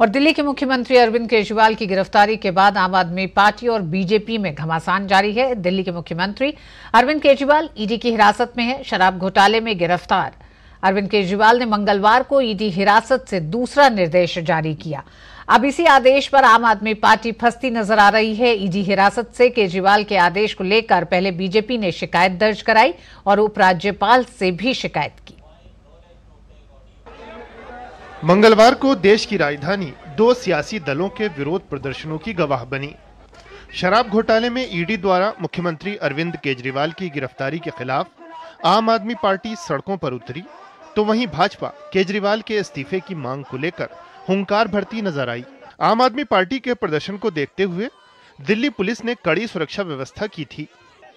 और दिल्ली के मुख्यमंत्री अरविंद केजरीवाल की गिरफ्तारी के बाद आम आदमी पार्टी और बीजेपी में घमासान जारी है दिल्ली के मुख्यमंत्री अरविंद केजरीवाल ईडी की हिरासत में है शराब घोटाले में गिरफ्तार अरविंद केजरीवाल ने मंगलवार को ईडी हिरासत से दूसरा निर्देश जारी किया अब इसी आदेश पर आम आदमी पार्टी फंसती नजर आ रही है ईडी हिरासत से केजरीवाल के आदेश को लेकर पहले बीजेपी ने शिकायत दर्ज कराई और उपराज्यपाल से भी शिकायत की मंगलवार को देश की राजधानी दो सियासी दलों के विरोध प्रदर्शनों की गवाह बनी शराब घोटाले में ईडी द्वारा मुख्यमंत्री अरविंद केजरीवाल की गिरफ्तारी के खिलाफ आम आदमी पार्टी सड़कों पर उतरी तो वहीं भाजपा केजरीवाल के इस्तीफे की मांग को लेकर हुंकार भरती नजर आई आम आदमी पार्टी के प्रदर्शन को देखते हुए दिल्ली पुलिस ने कड़ी सुरक्षा व्यवस्था की थी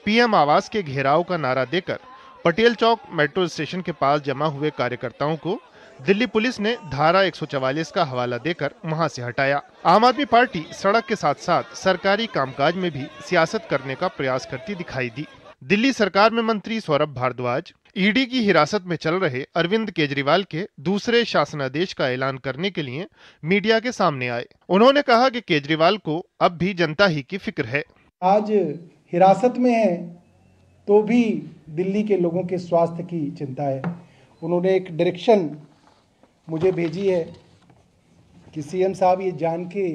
पीएम आवास के घेराव का नारा देकर पटेल चौक मेट्रो स्टेशन के पास जमा हुए कार्यकर्ताओं को दिल्ली पुलिस ने धारा 144 का हवाला देकर वहां से हटाया आम आदमी पार्टी सड़क के साथ साथ सरकारी कामकाज में भी सियासत करने का प्रयास करती दिखाई दी दिल्ली सरकार में मंत्री सौरभ भारद्वाज ईडी की हिरासत में चल रहे अरविंद केजरीवाल के दूसरे शासनादेश का ऐलान करने के लिए मीडिया के सामने आए उन्होंने कहा कि केजरीवाल को अब भी जनता ही की फिक्र है आज हिरासत में है तो भी दिल्ली के लोगों के स्वास्थ्य की चिंता है उन्होंने एक डायरेक्शन मुझे भेजी है कि सीएम साहब ये जान के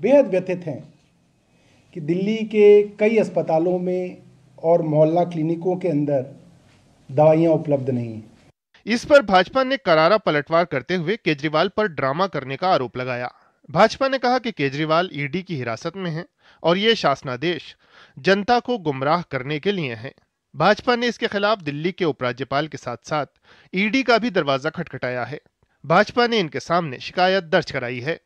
बेहद व्यथित हैं कि दिल्ली के कई अस्पतालों में और मोहल्ला क्लिनिकों के अंदर दवाइयां उपलब्ध नहीं हैं इस पर भाजपा ने करारा पलटवार करते हुए केजरीवाल पर ड्रामा करने का आरोप लगाया भाजपा ने कहा कि केजरीवाल ईडी की हिरासत में हैं और ये शासनादेश जनता को गुमराह करने के लिए है भाजपा ने इसके खिलाफ दिल्ली के उपराज्यपाल के साथ साथ ईडी का भी दरवाजा खटखटाया है भाजपा ने इनके सामने शिकायत दर्ज कराई है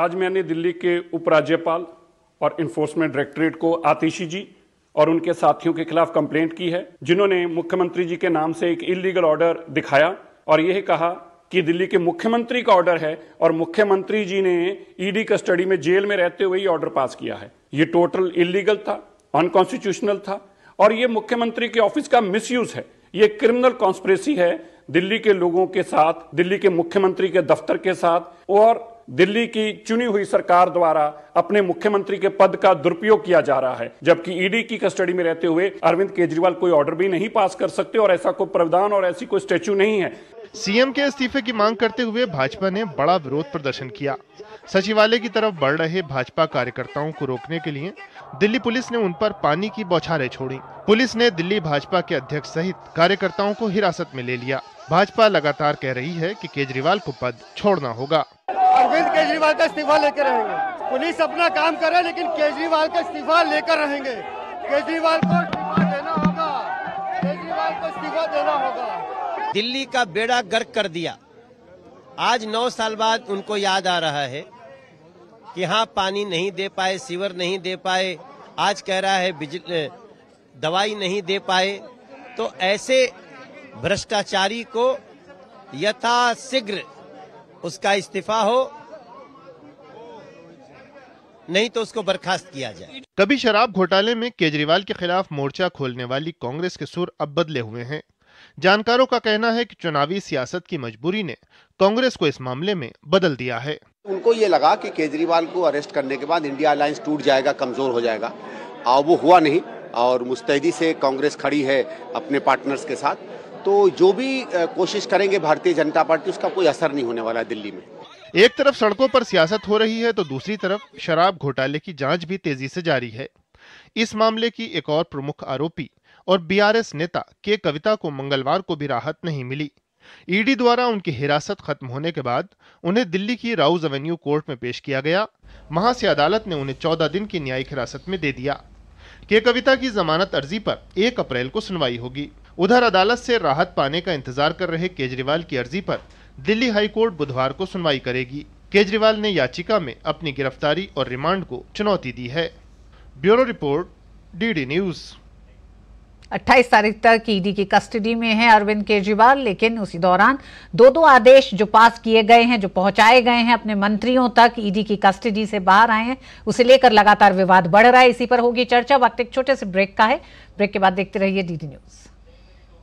आज मैंने दिल्ली के उपराज्यपाल और इन्फोर्समेंट डायरेक्टरेट को आतिशी जी और उनके साथियों के खिलाफ कंप्लेंट की है जिन्होंने मुख्यमंत्री जी के नाम से एक इलीगल ऑर्डर दिखाया और यह कहा कि दिल्ली के मुख्यमंत्री का ऑर्डर है और मुख्यमंत्री जी ने ईडी e कस्टडी में जेल में रहते हुए ही ऑर्डर पास किया है ये टोटल इलीगल था अनकॉन्स्टिट्यूशनल था और ये मुख्यमंत्री के ऑफिस का मिसयूज है ये क्रिमिनल कॉन्स्परेसी है दिल्ली के लोगों के साथ दिल्ली के मुख्यमंत्री के दफ्तर के साथ और दिल्ली की चुनी हुई सरकार द्वारा अपने मुख्यमंत्री के पद का दुरुपयोग किया जा रहा है जबकि ईडी e की कस्टडी में रहते हुए अरविंद केजरीवाल कोई ऑर्डर भी नहीं पास कर सकते और ऐसा कोई प्रावधान और ऐसी कोई स्टेच्यू नहीं है सीएम के इस्तीफे की मांग करते हुए भाजपा ने बड़ा विरोध प्रदर्शन किया सचिवालय की तरफ बढ़ रहे भाजपा कार्यकर्ताओं को रोकने के लिए दिल्ली पुलिस ने उन पर पानी की बौछारें छोड़ी पुलिस ने दिल्ली भाजपा के अध्यक्ष सहित कार्यकर्ताओं को हिरासत में ले लिया भाजपा लगातार कह रही है कि केजरीवाल को पद छोड़ना होगा अरविंद केजरीवाल का इस्तीफा लेकर रहेंगे पुलिस अपना काम करे लेकिन केजरीवाल का इस्तीफा लेकर रहेंगे केजरीवाल को इस्तीफा देना होगा केजरीवाल को इस्तीफा देना होगा दिल्ली का बेड़ा गर्क कर दिया आज नौ साल बाद उनको याद आ रहा है कि हाँ पानी नहीं दे पाए सीवर नहीं दे पाए आज कह रहा है बिजली दवाई नहीं दे पाए तो ऐसे भ्रष्टाचारी को यथाशीघ्र उसका इस्तीफा हो नहीं तो उसको बर्खास्त किया जाए कभी शराब घोटाले में केजरीवाल के खिलाफ मोर्चा खोलने वाली कांग्रेस के सुर अब बदले हुए हैं जानकारों का कहना है कि चुनावी सियासत की मजबूरी ने कांग्रेस को इस मामले में बदल दिया है उनको ये लगा कि केजरीवाल को अरेस्ट करने के बाद इंडिया अलायंस टूट जाएगा कमज़ोर हो जाएगा और वो हुआ नहीं और मुस्तैदी से कांग्रेस खड़ी है अपने पार्टनर्स के साथ तो जो भी कोशिश करेंगे भारतीय जनता पार्टी उसका कोई असर नहीं होने वाला है दिल्ली में एक तरफ सड़कों पर सियासत हो रही है तो दूसरी तरफ शराब घोटाले की जांच भी तेजी से जारी है इस मामले की एक और प्रमुख आरोपी और बीआरएस नेता के कविता को मंगलवार को भी राहत नहीं मिली ईडी द्वारा उनकी हिरासत खत्म होने के बाद उन्हें दिल्ली की राउज एवेन्यू कोर्ट में पेश किया गया वहां से अदालत ने उन्हें चौदह दिन की न्यायिक हिरासत में दे दिया के कविता की जमानत अर्जी पर एक अप्रैल को सुनवाई होगी उधर अदालत से राहत पाने का इंतजार कर रहे केजरीवाल की अर्जी पर दिल्ली हाईकोर्ट बुधवार को सुनवाई करेगी केजरीवाल ने याचिका में अपनी गिरफ्तारी और रिमांड को चुनौती दी है ब्यूरो रिपोर्ट डीडी न्यूज़ 28 तारीख तक ईडी की कस्टडी में है अरविंद केजरीवाल लेकिन उसी दौरान दो दो आदेश जो पास किए गए हैं जो पहुंचाए गए हैं अपने मंत्रियों तक ईडी की कस्टडी से बाहर आए हैं उसे लेकर लगातार विवाद बढ़ रहा है इसी पर होगी चर्चा वक्त एक छोटे से ब्रेक का है ब्रेक के बाद देखते रहिए डीडी न्यूज़